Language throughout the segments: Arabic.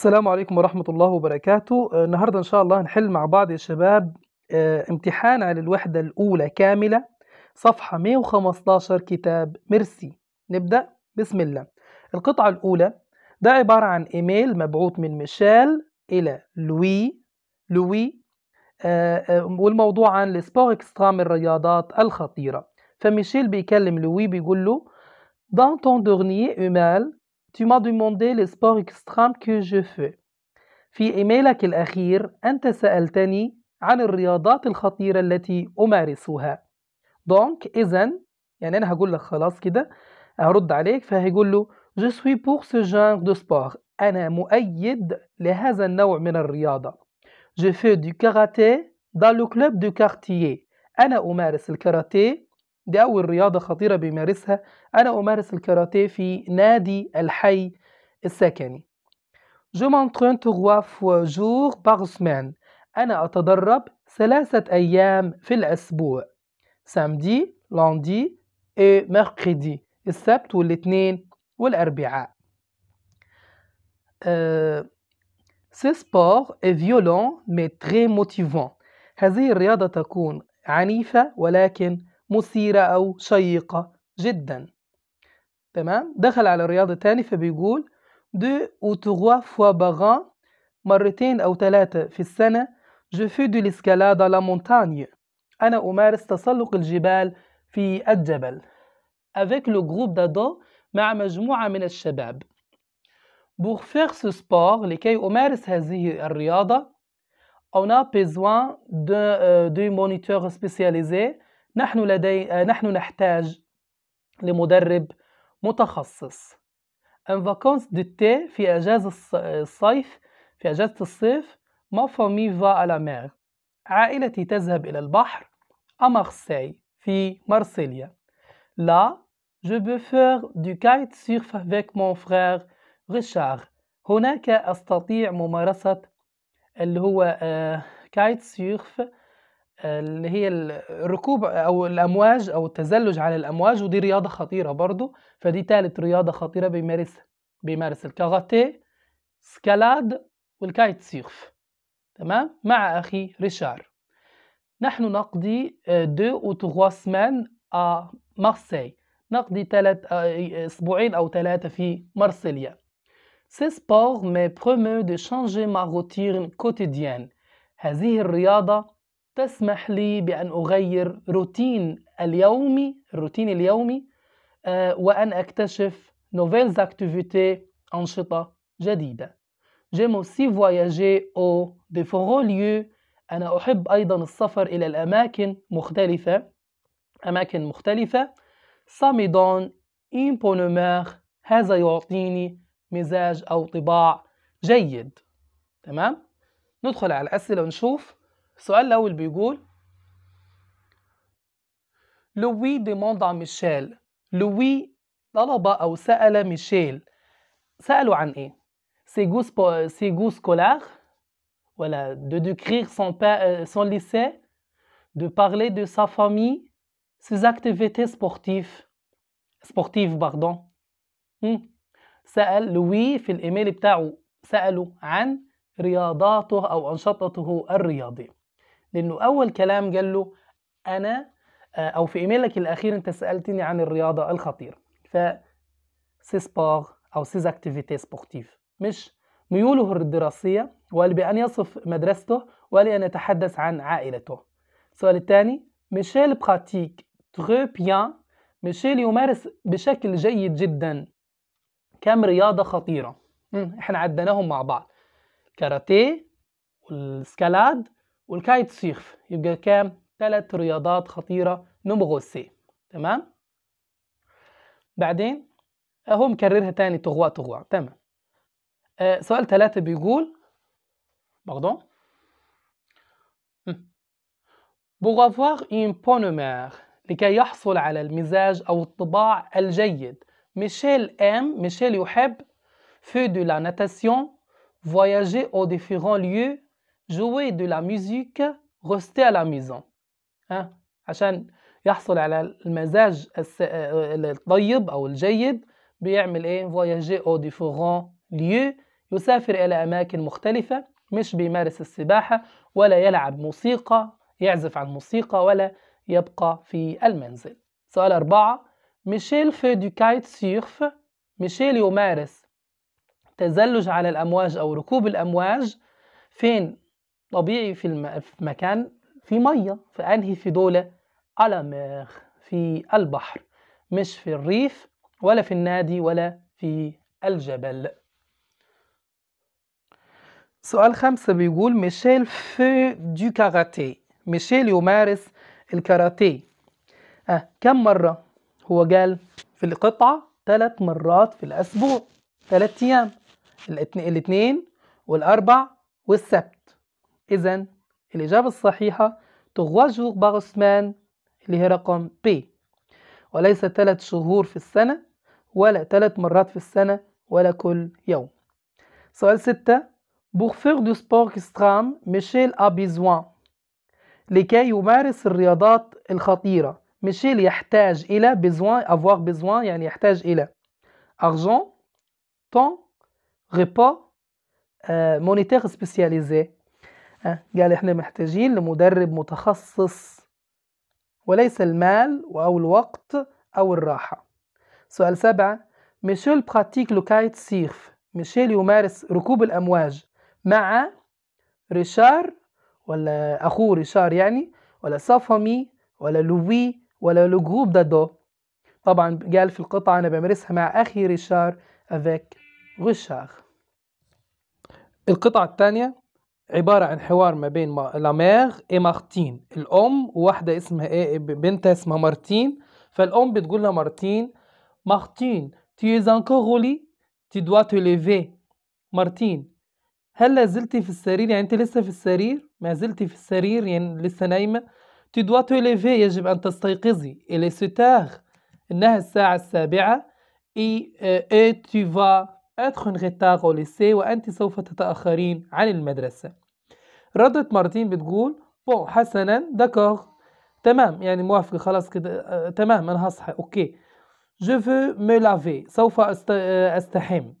السلام عليكم ورحمة الله وبركاته آه، النهاردة إن شاء الله هنحل مع بعض يا شباب آه، امتحان على الوحدة الأولى كاملة صفحة 115 كتاب ميرسي نبدأ بسم الله القطعة الأولى ده عبارة عن إيميل مبعوث من ميشيل إلى لوي لوي آه، والموضوع عن السبور اكسترام الرياضات الخطيرة فميشيل بيكلم لوي بيقول له Dans تون dernier email, Tu m'as demandé les sports extrêmes que je fais. في إيميلك الأخير أنت سألتني عن الرياضات الخطيرة التي أمارسها. Donc إذا يعني أنا هقول لك خلاص كده هرد عليك فهيقول له Je suis pour ce genre de sport. أنا مؤيد لهذا النوع من الرياضة. Je fais du karaté dans le club du quartier. أنا أمارس الكاراتيه دي أول رياضة خطيرة بيمارسها أنا أمارس الكاراتيه في نادي الحي السكني Je m'entraîne trois fois jour par semaine. أنا أتدرب ثلاثة أيام في الأسبوع. سامدي، لاندي، إي ميركريدي. السبت والاثنين والأربعاء. أه... سي سبور اي فيولون مي تري موتيفون. هذه الرياضة تكون عنيفة ولكن مثيرة أو شيقة جدا تمام دخل على الرياضة تاني فبيقول دو أو تغوا فوا باغان مرتين أو ثلاثة في السنة جو في دو لسكالادا لا مونتاني أنا أمارس تسلق الجبال في الجبل avec le groupe دادو مع مجموعة من الشباب Pour faire ce sport, لكي أمارس هذه الرياضة, on a besoin d'un euh, moniteur spécialisé نحن لدي آه، نحن نحتاج لمدرب متخصص ان فاكونس ديتي في اجازه آه، الصيف في اجازه الصيف ما فامي فا على مير عائلتي تذهب الى البحر امارسي في مارسيليا لا Je peux faire du kitesurf avec mon frère Richard. هناك أستطيع ممارسة اللي هو كايت آه، سيرف اللي هي الركوب او الامواج او التزلج على الامواج ودي رياضه خطيره برضو فدي ثالث رياضه خطيره بيمارسها بيمارس الكاراتيه سكالاد والكايت سيرف تمام مع اخي ريشار نحن نقضي دو او تغوا سمان ا مارسي نقضي ثلاث آه، اسبوعين او ثلاثه في مارسيليا سي سبور مي برومو دو شانجي ما روتين كوتيديان هذه الرياضه تسمح لي بأن أغير روتين اليومي الروتين اليومي آه، وأن أكتشف nouvelles activités أنشطة جديدة j'aime aussi voyager دي différents lieux أنا أحب أيضا السفر إلى الأماكن مختلفة أماكن مختلفة سامي دون donne une هذا يعطيني مزاج أو طباع جيد تمام؟ ندخل على الأسئلة ونشوف السؤال الأول بيقول لوي ديموند عن ميشيل لوي طلب أو سأل ميشيل سألوا عن إيه؟ سيجو سبو... سيجو سكولار ولا دو décrire سون با... سون ليسي دو parler دو سا فامي ses activités سبورتيف سبورتيف باردون سأل لوي في الإيميل بتاعه سأله عن رياضاته أو أنشطته الرياضية لأنه أول كلام قال له أنا آه، أو في إيميلك الأخير أنت سألتني عن الرياضة الخطيرة ف سي سبور أو سي أكتيفيتي سبورتيف مش ميوله الدراسية بان يصف مدرسته ولأن يتحدث عن عائلته السؤال الثاني ميشيل براتيك ترو بيان ميشيل يمارس بشكل جيد جدا كم رياضة خطيرة احنا عدناهم مع بعض كاراتيه والسكالاد والكايت سيخ يبقى كام ثلاث رياضات خطيرة نمغو سي تمام بعدين اهو آه، مكررها تاني تغوا تغوا تمام آه سؤال ثلاثة بيقول باردون بوغافواغ ان بونومير لكي يحصل على المزاج أو الطباع الجيد ميشيل أم ميشيل يحب في دو لا ناتاسيون فواياجي او ديفيرون ليو jouer de la musique rester à la maison ها عشان يحصل على المزاج الطيب او الجيد بيعمل ايه فواياجي او différents ليو يسافر الى اماكن مختلفه مش بيمارس السباحه ولا يلعب موسيقى يعزف على الموسيقى ولا يبقى في المنزل سؤال أربعة ميشيل في دو كايت سيرف ميشيل يمارس تزلج على الأمواج أو ركوب الأمواج فين طبيعي في, الم... في مكان في مية في أنهي في دولة على ميغ في البحر مش في الريف ولا في النادي ولا في الجبل سؤال خمسة بيقول ميشيل في دو كاراتيه ميشيل يمارس الكاراتيه أه كم مرة هو قال في القطعة ثلاث مرات في الأسبوع ثلاث أيام الاثنين والأربع والسبت إذا الإجابة الصحيحة trois جوغ par اللي هي رقم بي وليس ثلاث شهور في السنة ولا ثلاث مرات في السنة ولا كل يوم سؤال ستة Pour faire du sport extrême, Michel a besoin لكي يمارس الرياضات الخطيرة ميشيل يحتاج إلى besoin avoir besoin يعني يحتاج إلى argent temps repas euh, monétaire spécialisé قال احنا محتاجين لمدرب متخصص وليس المال أو الوقت أو الراحة سؤال سبعة ميشيل براتيك لو كايت سيرف ميشيل يمارس ركوب الأمواج مع ريشار ولا أخوه ريشار يعني ولا سافامي ولا لوي ولا لو جروب دادو طبعا قال في القطعة أنا بمارسها مع أخي ريشار افيك ريشار القطعة الثانية عبارة عن حوار ما بين لاميغ اي مارتين الأم وواحدة اسمها إيه،, ايه بنتها اسمها مارتين فالأم بتقول لها مارتين مارتين تي es غولي تي دوا ليفي مارتين هل لازلتي في السرير يعني انت لسه في السرير ما زلتي في السرير يعني لسه نايمة تي دوا ليفي يجب أن تستيقظي إلي ستاغ إنها الساعة السابعة اي اي تي فا ادخل غتاغ وليسي وأنت سوف تتأخرين عن المدرسة ردت مرتين بتقول بون حسنا داكوغ تمام يعني موافقة خلاص كده آه تمام أنا هصحى أوكي جو فو مي لافي سوف أست... آه، أستحم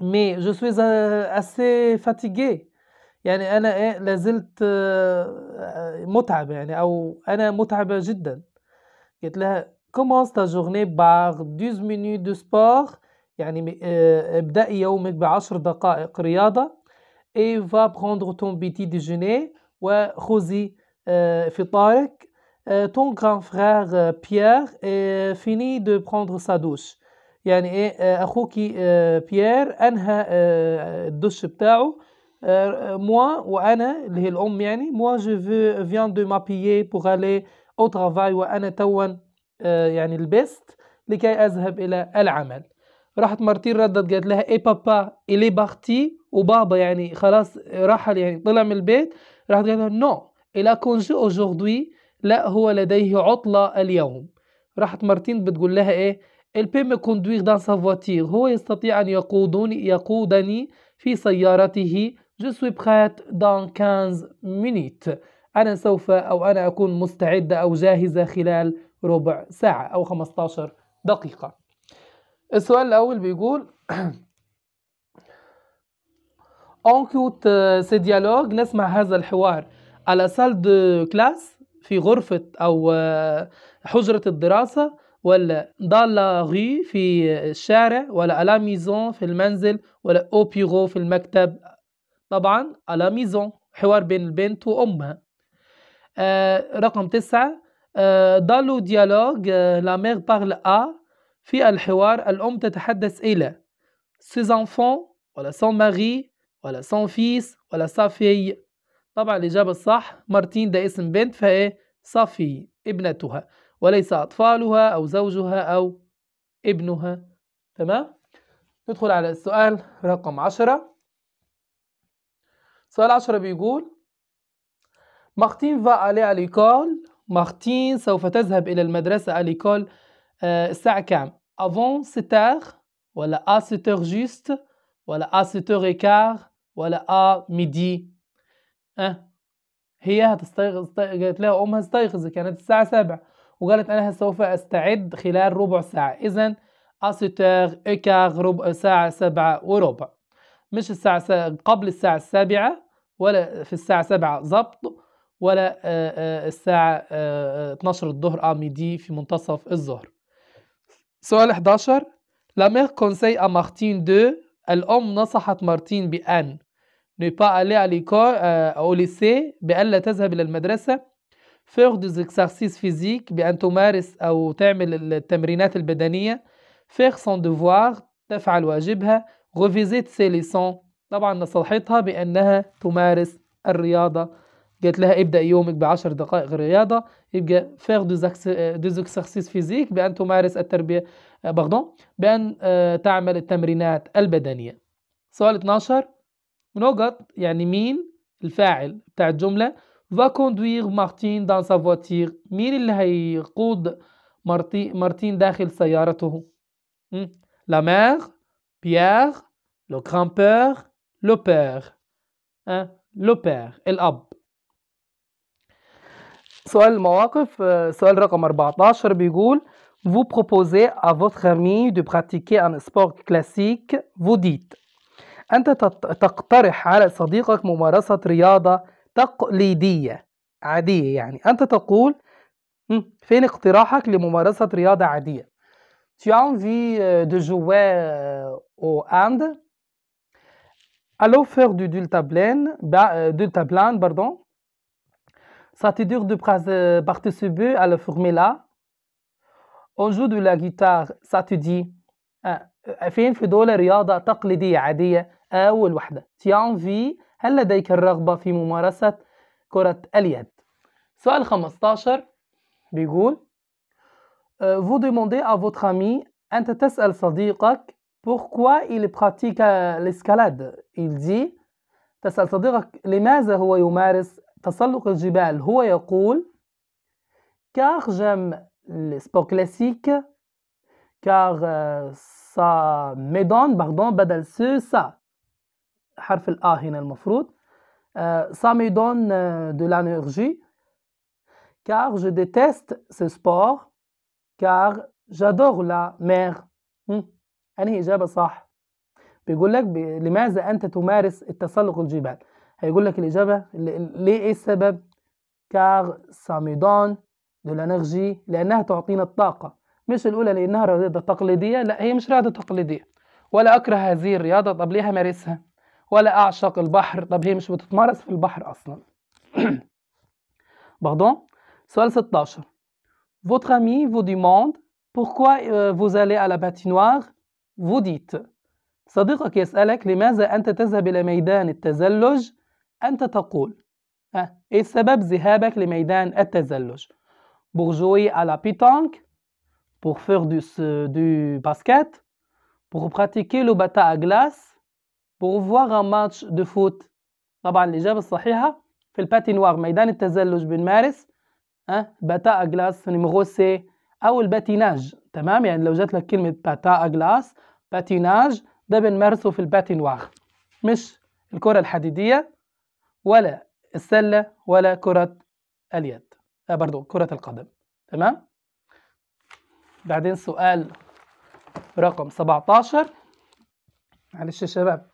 مي جو سويز أسي فاتيجي يعني أنا إيه لازلت آه، آه، متعبة يعني أو أنا متعبة جدا قلت لها كومونس تا جورني باغ 12 minutes دو سبور يعني ابدأي يومك بعشر دقائق رياضة et va prendre ton petit déjeuner ou خذي فطارك ton grand frère Pierre est fini de prendre sa douche يعني ايه آه، اخوك آه، بيير انهى آه، الدش بتاعه موا وانا اللي هي الام يعني موا جو في فيان دو مابيي بوغ الي او ترافاي وانا توا يعني لبست لكي اذهب الى العمل راحت مارتين ردت قالت لها اي بابا الي إيه بارتي وبابا يعني خلاص رحل يعني طلع من البيت راحت قالت لها نو الا كونجي اوجوردي لا هو لديه عطلة اليوم راحت مارتين بتقول لها ايه البي مي كوندويغ دان سا فواتير هو يستطيع ان يقودني يقودني في سيارته جو سوي بخات دان 15 مينيت انا سوف او انا اكون مستعدة او جاهزة خلال ربع ساعة او 15 دقيقة السؤال الأول بيقول أنكوت ce dialogue, نسمع هذا الحوار على salle de classe في غرفة أو آه، حجرة الدراسة ولا dans la rue في الشارع ولا à la maison في المنزل ولا au bureau في المكتب طبعا à la maison حوار بين البنت وأمها آه، رقم تسعة آه، dans le dialogue la لا ميغ à في الحوار الأم تتحدث إلى ses enfants ولا son mari ولا son fils ولا sa fille طبعا الإجابة الصح مارتين ده اسم بنت فهي صافي ابنتها وليس أطفالها أو زوجها أو ابنها تمام ندخل على السؤال رقم عشرة سؤال عشرة بيقول مارتين va aller à l'école مارتين سوف تذهب إلى المدرسة à l'école الساعة كام افون ستاغ ولا ا ستاغ جوست ولا ا ستاغ ايكار ولا ا ميدي أه؟ هي هتستيقظ قالت لها امها استيقظ كانت الساعة سبعة وقالت انا سوف استعد خلال ربع ساعة اذا ا ستاغ ايكار ربع ساعة سبعة وربع مش الساعة س... قبل الساعة السابعة ولا في الساعة سبعة ظبط ولا آه، آه، الساعة 12 آه، الظهر أ ميدي في منتصف الظهر سؤال 11 La mère conseille à Martine دو الأم نصحت مارتين بأن ne pas aller à l'école euh, au lycée بأن لا تذهب إلى المدرسة faire des exercices physiques بأن تمارس أو تعمل التمرينات البدنية faire son devoir تفعل واجبها غوفيزيت ses leçons طبعا نصحتها بأنها تمارس الرياضة قالت لها ابدأ يومك بعشر دقائق رياضة يبقى فيغ دو زكسيس فيزيك بأن تمارس التربية باردون آه، بأن آه، تعمل التمرينات البدنية سؤال 12 نقط يعني مين الفاعل بتاع الجملة va conduire مارتين dans sa voiture مين اللي هيقود مارتي مارتين داخل سيارته لا مير بيير لو grand لو بير لو بير الأب سؤال المواقف سؤال رقم 14 بيقول Vous proposez à votre ami de pratiquer un sport classique vous dites أنت تقترح على صديقك ممارسة رياضة تقليدية عادية يعني أنت تقول فين اقتراحك لممارسة رياضة عادية Tu as envie de jouer au hand Allons faire du plane deltaplane, plane pardon. Ça te dure de euh, participer à la formula. On joue de la guitare. Ça te dit. Euh, فين في دول رياضة تقليدية عادية أول واحدة تيان في هل لديك الرغبة في ممارسة كرة اليد سؤال 15 بيقول euh, Vous demandez à votre ami أنت تسأل صديقك pourquoi il pratique l'escalade il dit تسأل صديقك لماذا هو يمارس تسلق الجبال هو يقول car j'aime les sports classiques car ça me donne pardon بدل ce ça حرف الآ هنا المفروض ça me donne de l'énergie car je déteste ce sport car j'adore la mer أنهي إجابة صح بيقول لك لماذا أنت تمارس التسلق الجبال هيقول لك الإجابة ليه إيه السبب؟ كار ساميدون دو لانرجي لأنها تعطينا الطاقة مش الأولى لأنها رياضة تقليدية لا هي مش رياضة تقليدية ولا أكره هذه الرياضة طب ليه همارسها؟ ولا أعشق البحر طب هي مش بتتمارس في البحر أصلا باردون سؤال 16 Votre ami vous demande pourquoi euh, vous allez à la patinoire vous dites صديقك يسألك لماذا أنت تذهب إلى ميدان التزلج أنت تقول إيه سبب ذهابك لميدان التزلج؟ pour jouer à la pétanque, pour faire du, du basket, pour pratiquer le bata à glace, pour voir un match de foot. طبعا الإجابة الصحيحة في الباتينوار ميدان التزلج بنمارس أه باتا أجلاس نيميرو سي أو الباتيناج تمام يعني لو جات لك كلمة باتا أجلاس باتيناج ده بنمارسه في الباتينوار مش الكرة الحديدية ولا السلة ولا كرة اليد لا آه، برضو كرة القدم تمام بعدين سؤال رقم 17 معلش يا شباب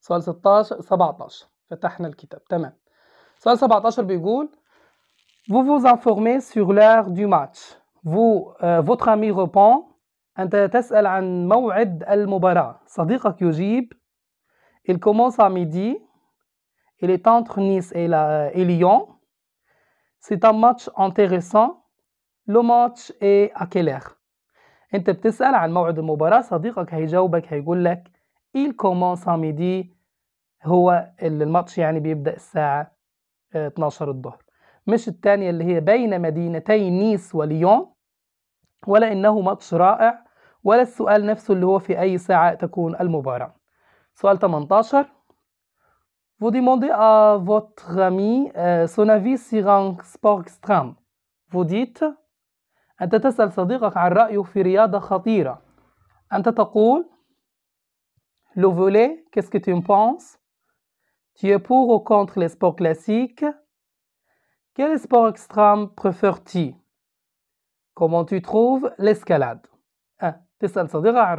سؤال 16 17 فتحنا الكتاب تمام سؤال 17 بيقول Vous vous informez sur l'heure du match. Vous, euh, votre ami répond أنت تسأل عن موعد المباراة. صديقك يجيب Il commence à midi. Il est entre Nice et, la, et Lyon. C'est un ماتش intéressant. لو ماتش اي à quelle heure انت بتسأل عن موعد المباراة صديقك هيجاوبك هيقول لك il commence à midi هو الماتش يعني بيبدأ الساعة 12 آه، الظهر مش الثانية اللي هي بين مدينتي نيس وليون ولا إنه ماتش رائع ولا السؤال نفسه اللي هو في أي ساعة تكون المباراة سؤال 18 Vous demandez à votre ami euh, son avis sur un sport extrême. Vous dites أنت تسأل صديقك عن رأيه في رياضة خطيرة. أنت تقول Le volet, qu'est-ce que tu en penses Tu es pour ou contre les sports classiques Quel sport extrême préfères-tu Comment tu trouves l'escalade أه تسأل صديقك عن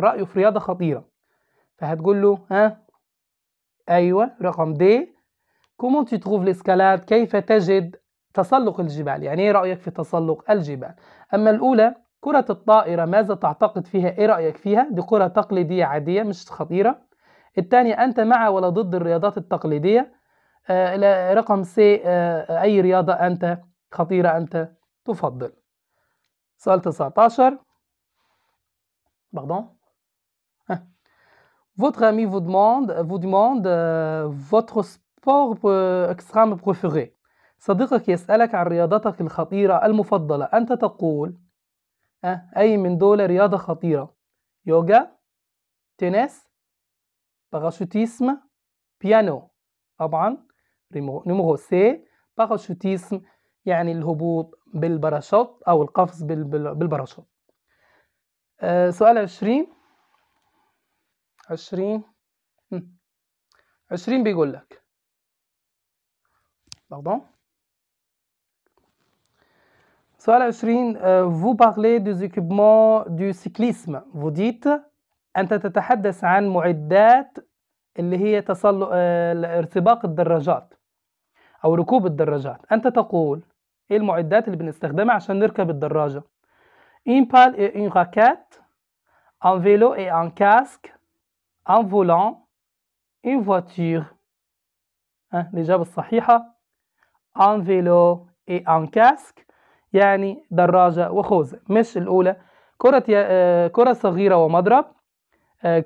رأيه في رياضة خطيرة. فهتقول له ها أيوة رقم دي كومون تي تروف l'escalade كيف تجد تسلق الجبال يعني إيه رأيك في تسلق الجبال أما الأولى كرة الطائرة ماذا تعتقد فيها إيه رأيك فيها دي كرة تقليدية عادية مش خطيرة الثانية أنت مع ولا ضد الرياضات التقليدية آه رقم سي آه أي رياضة أنت خطيرة أنت تفضل سؤال 19 بغضون Votre ami vous demande, euh, vous demande euh, votre sport euh, extrême préféré. صديقك يسألك عن رياضتك الخطيرة المفضلة أنت تقول أه أي من دول رياضة خطيرة يوغا تنس باراشوتيسم بيانو طبعا نمرو سي باراشوتيسم يعني الهبوط بالباراشوت أو القفز بالباراشوت أه سؤال عشرين عشرين عشرين بيقول لك pardon سؤال عشرين آه، vous parlez des équipements du cyclisme vous dites أنت تتحدث عن معدات اللي هي تسلق آه، ارتباق الدراجات أو ركوب الدراجات أنت تقول إيه المعدات اللي بنستخدمها عشان نركب الدراجة une بال et une raquette un vélo et un casque un volant une voiture أه الإجابة الصحيحة ان فيلو اي ان كاسك يعني دراجة وخوذة مش الأولى كرة يا كرة صغيرة ومضرب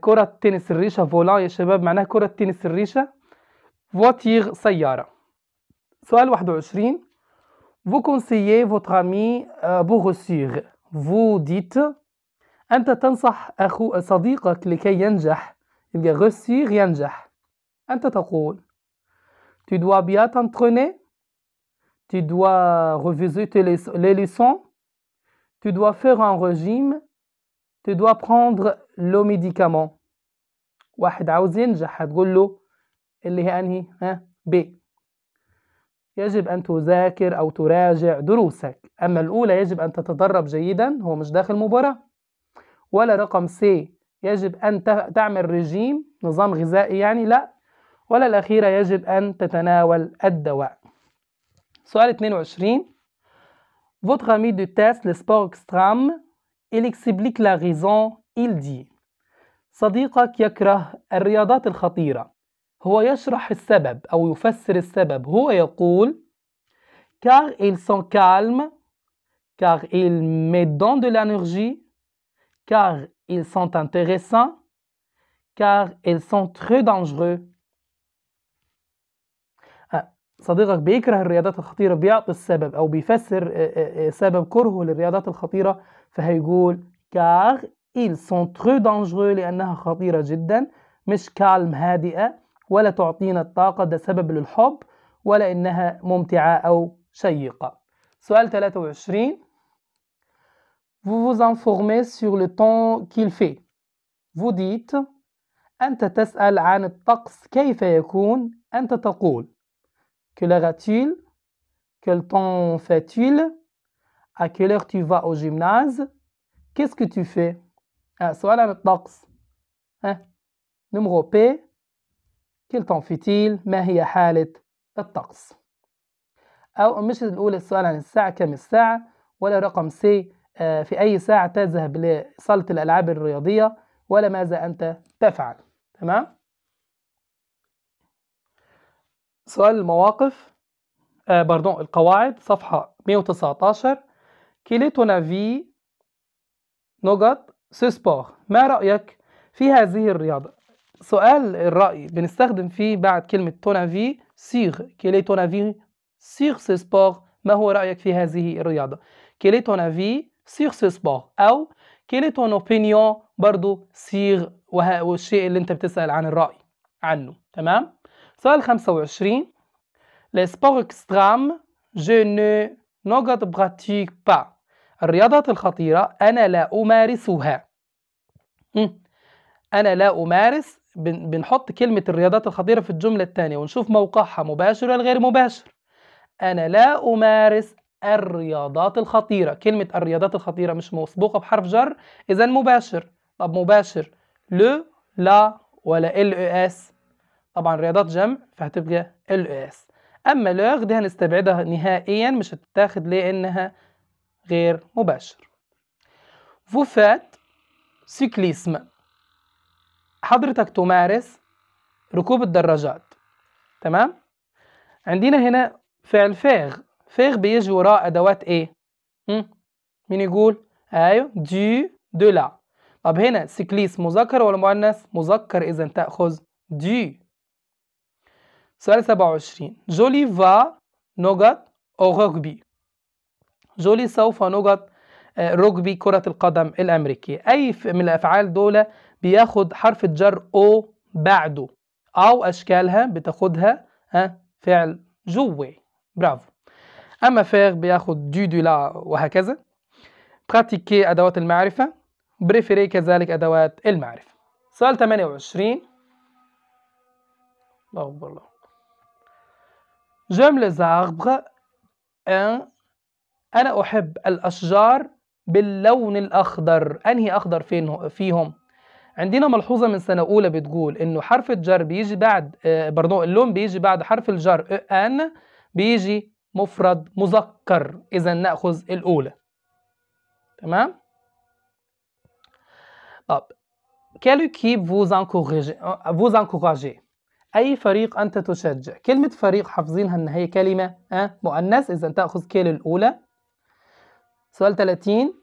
كرة تنس الريشة فولان يا شباب معناها كرة تنس الريشة فواتيغ سيارة سؤال 21 Vous conseillez votre ami euh, pour réussir. Vous dites أنت تنصح أخو صديقك لكي ينجح يبقى réussir ينجح أنت تقول tu dois bien t'entraîner tu dois reviser les leçons tu dois faire un régime tu dois prendre le médicament واحد عاوز ينجح هتقول له اللي هي انهي ها ب يجب ان تذاكر او تراجع دروسك اما الاولى يجب ان تتدرب جيدا هو مش داخل مباراه ولا رقم سي يجب أن تعمل رجيم نظام غذائي يعني لا ولا الأخيرة يجب أن تتناول الدواء سؤال 22 Votre ami test le sport extrême. Il explique la raison. Il dit صديقك يكره الرياضات الخطيرة. هو يشرح السبب أو يفسر السبب. هو يقول car ils sont calmes, car ils mettent de l'énergie, car ils sont intéressants, car ils sont très dangereux. Ah, صديقك بيكره الرياضات الخطيرة بيعطي السبب أو بيفسر آه، آه، آه، سبب كرهه للرياضات الخطيرة فهيقول كار ils sont très dangereux لأنها خطيرة جدا مش كالم هادئة ولا تعطينا الطاقة ده سبب للحب ولا إنها ممتعة أو شيقة سؤال 23 vous vous informez sur le temps qu'il fait. Vous dites أنت تسأل عن الطقس كيف يكون أنت تقول Quelle heure Quel temps fait-il À quelle heure tu vas au gymnase Qu'est-ce que tu fais سؤال عن الطقس Numéro P Quel temps fait-il ما هي حالة الطقس أو مش نقول السؤال عن الساعة كم الساعة ولا رقم سي آه، في أي ساعة تذهب لصالة الألعاب الرياضية ولا ماذا أنت تفعل تمام سؤال المواقف آه باردون القواعد صفحة 119 كيلي تونا في نقط سبور ما رأيك في هذه الرياضة سؤال الرأي بنستخدم فيه بعد كلمة تونا في سيغ كيلي تونا في سيغ سبور ما هو رأيك في هذه الرياضة كيلي تونا في سيغ سيسبور او اون اوبينيون برضو سيغ والشيء اللي انت بتسأل عن الرأي عنه تمام سؤال 25 لي سبور extrêmes جو نو نقط براتيك با الرياضات الخطيرة أنا لا أمارسها أنا لا أمارس بنحط كلمة الرياضات الخطيرة في الجملة الثانية ونشوف موقعها مباشر ولا غير مباشر أنا لا أمارس الرياضات الخطيرة كلمة الرياضات الخطيرة مش مسبوقة بحرف جر إذا مباشر طب مباشر لو لا ولا ال اس طبعا رياضات جمع فهتبقى ال اس أما لوغ دي هنستبعدها نهائيا مش هتتاخد لأنها غير مباشر فوفات سيكليسم حضرتك تمارس ركوب الدراجات تمام عندنا هنا فعل فاغ فيغ بيجي وراه أدوات إيه؟ مين يقول؟ أيوه دي دو لا طب هنا سيكليس مذكر ولا مؤنث؟ مذكر إذا تأخذ دي سؤال 27 جولي فا نقط أو رغبي جولي سوف نقط آه، رجبي كرة القدم الأمريكية أي من الأفعال دول بياخد حرف الجر أو بعده أو أشكالها بتاخدها ها فعل جوي برافو أما فيغ بياخد دو دو لا وهكذا براتيكي أدوات المعرفة بريفيري كذلك أدوات المعرفة سؤال 28 الله أكبر الله جملة زاربغ أن أنا أحب الأشجار باللون الأخضر أنهي أخضر فين فيهم عندنا ملحوظة من سنة أولى بتقول إنه حرف الجر بيجي بعد برضو آه، اللون بيجي بعد حرف الجر أن e بيجي مفرد مذكر إذا نأخذ الأولى تمام طب كالو كيب فوز انكوراجي أي فريق أنت تشجع كلمة فريق حافظينها إن هي كلمة أه؟ مؤنث إذا تأخذ كيل الأولى سؤال 30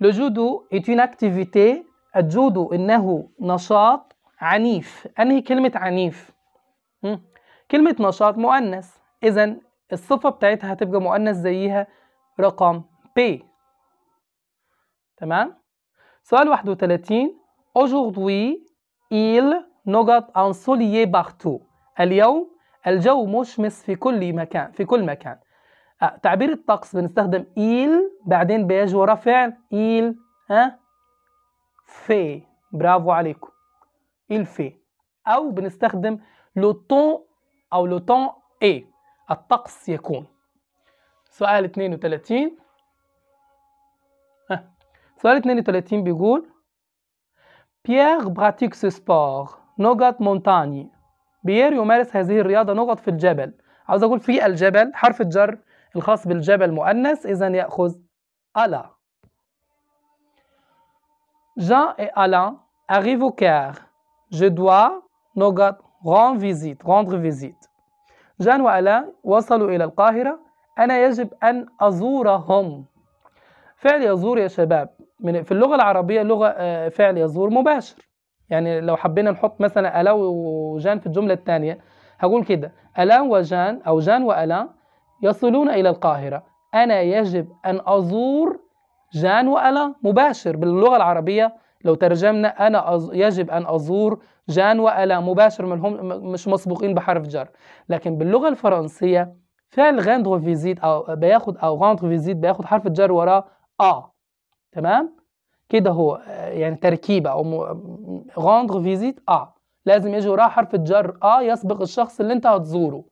لو جودو est اون اكتيفيتي الجودو إنه نشاط عنيف أنهي كلمة عنيف كلمة نشاط مؤنث إذا الصفة بتاعتها هتبقى مؤنث زيها رقم P تمام سؤال 31 aujourd'hui il نقط ensoleillé partout اليوم الجو مشمس في كل مكان في كل مكان آه. تعبير الطقس بنستخدم il بعدين بيجي ورا فعل il ها في برافو عليكم il في او بنستخدم لو طون او لو طون اي الطقس يكون سؤال 32 ها سؤال 32 بيقول بيير براتيك سو سبور نقط مونتاني بيير يمارس هذه الرياضة نقط في الجبل عاوز أقول في الجبل حرف الجر الخاص بالجبل مؤنث إذا يأخذ ألا جان إي ألا أغيفو كار جو دوا نقط غون فيزيت غوندر فيزيت جان وألا وصلوا إلى القاهرة أنا يجب أن أزورهم فعل يزور يا شباب من في اللغة العربية لغة آه، فعل يزور مباشر يعني لو حبينا نحط مثلا ألا وجان في الجملة الثانية هقول كده ألا وجان أو جان وألا يصلون إلى القاهرة أنا يجب أن أزور جان وألا مباشر باللغة العربية لو ترجمنا أنا يجب أن أزور جان وألا مباشر من هم مش مسبوقين بحرف جر لكن باللغة الفرنسية فعل غاندغ فيزيت أو بياخد أو غاندغ فيزيت بياخد حرف الجر وراه آ تمام كده هو يعني تركيبة أو غاندغ فيزيت آ لازم يجي وراه حرف الجر آ يسبق الشخص اللي أنت هتزوره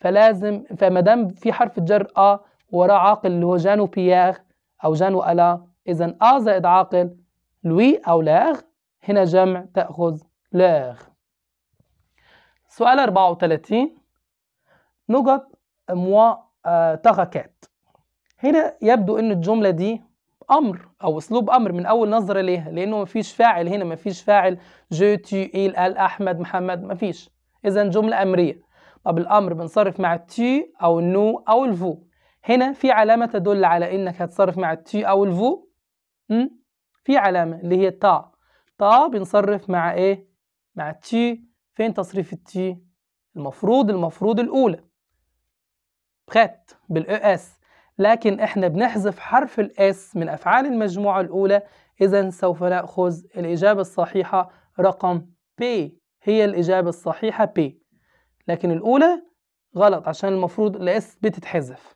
فلازم فما دام في حرف الجر آ وراه عاقل اللي هو جان بيير أو جان وألا إذا آ زائد عاقل لوي أو لاغ هنا جمع تأخذ لاغ سؤال 34 نقط موا آه، تغكات هنا يبدو ان الجملة دي أمر أو أسلوب أمر من أول نظرة ليها لأنه مفيش فاعل هنا مفيش فاعل جو تي إيل آل أحمد محمد مفيش إذا جملة أمرية طب الأمر بنصرف مع التي أو النو أو الفو هنا في علامة تدل على إنك هتصرف مع التي أو الفو م? في علامة اللي هي تا تا بنصرف مع ايه؟ مع تي فين تصريف التي؟ المفروض المفروض الأولى بخت بالاو اس لكن احنا بنحذف حرف الاس من أفعال المجموعة الأولى إذا سوف نأخذ الإجابة الصحيحة رقم بي هي الإجابة الصحيحة بي لكن الأولى غلط عشان المفروض الاس بتتحذف